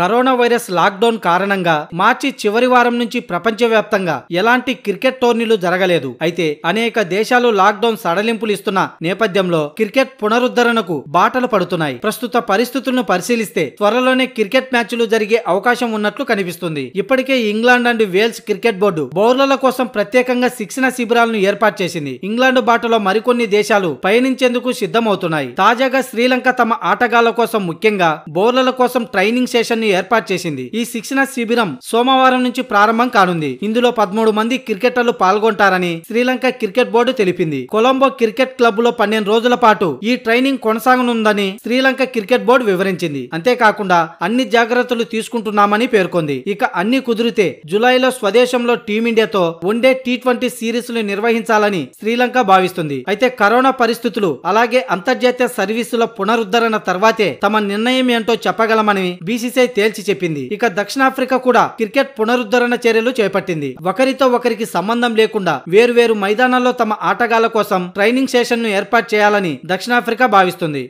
corona virus lockdown కారణంగా మార్చి చివరి వారం నుంచి ప్రపంచవ్యాప్తంగా ఎలాంటి క్రికెట్ టోర్నీలు జరగలేదు అయితే అనేక దేశాలు లాక్డౌన్ సడలింపులు ఇస్తున్న నేపథ్యంలో క్రికెట్ పునరుద్ధరణకు బాటలు పడుతున్నాయి ప్రస్తుత పరిస్థితులను పరిశీలిస్తే త్వరలోనే క్రికెట్ మ్యాచ్లు జరిగే అవకాశం ఉన్నట్లు కనిపిస్తుంది ఇప్పటికే England and Wales cricket board బౌలర్ల కోసం ప్రత్యేకంగా శిక్షణ శిబిరాలను ఏర్పాటు చేసింది ఇంగ్లాండ్ బాటలో మరికొన్ని దేశాలు పయనించేందుకు సిద్ధమవుతున్నాయి తాజాగా శ్రీలంక తమ ఆటగాళ్ల కోసం ముఖ్యంగా బౌలర్ల కోసం ట్రైనింగ్ సెషన్ ను ఏర్పాటు చేసింది ఈ శిక్షణ శిబిరం సోమవారం నుంచి ప్రారంభం కానుంది ఇందులో పదమూడు మంది క్రికెటర్లు పాల్గొంటారని శ్రీలంక క్రికెట్ బోర్డు తెలిపింది కొలంబో క్రికెట్ క్లబ్ లో పన్నెండు రోజుల పాటు ఈ ట్రైనింగ్ కొనసాగనుందని శ్రీలంక క్రికెట్ బోర్డు వివరించింది అంతేకాకుండా అన్ని జాగ్రత్తలు తీసుకుంటున్నామని పేర్కొంది ఇక అన్ని కుదిరితే జులైలో స్వదేశంలో టీమిండియాతో వన్డే టీ ట్వంటీ లు నిర్వహించాలని శ్రీలంక భావిస్తుంది అయితే కరోనా పరిస్థితులు అలాగే అంతర్జాతీయ సర్వీసుల పునరుద్ధరణ తర్వాతే తమ నిర్ణయం ఏంటో చెప్పగలమని బీసీసీఐ తేల్చి చెప్పింది ఇక దక్షిణాఫ్రికా కూడా క్రికెట్ పునరుద్ధరణ చర్యలు చేపట్టింది ఒకరితో ఒకరికి సంబంధం లేకుండా వేరువేరు మైదానాల్లో తమ ఆటగాళ్ల కోసం ట్రైనింగ్ ను ఏర్పాటు చేయాలని దక్షిణాఫ్రికా భావిస్తుంది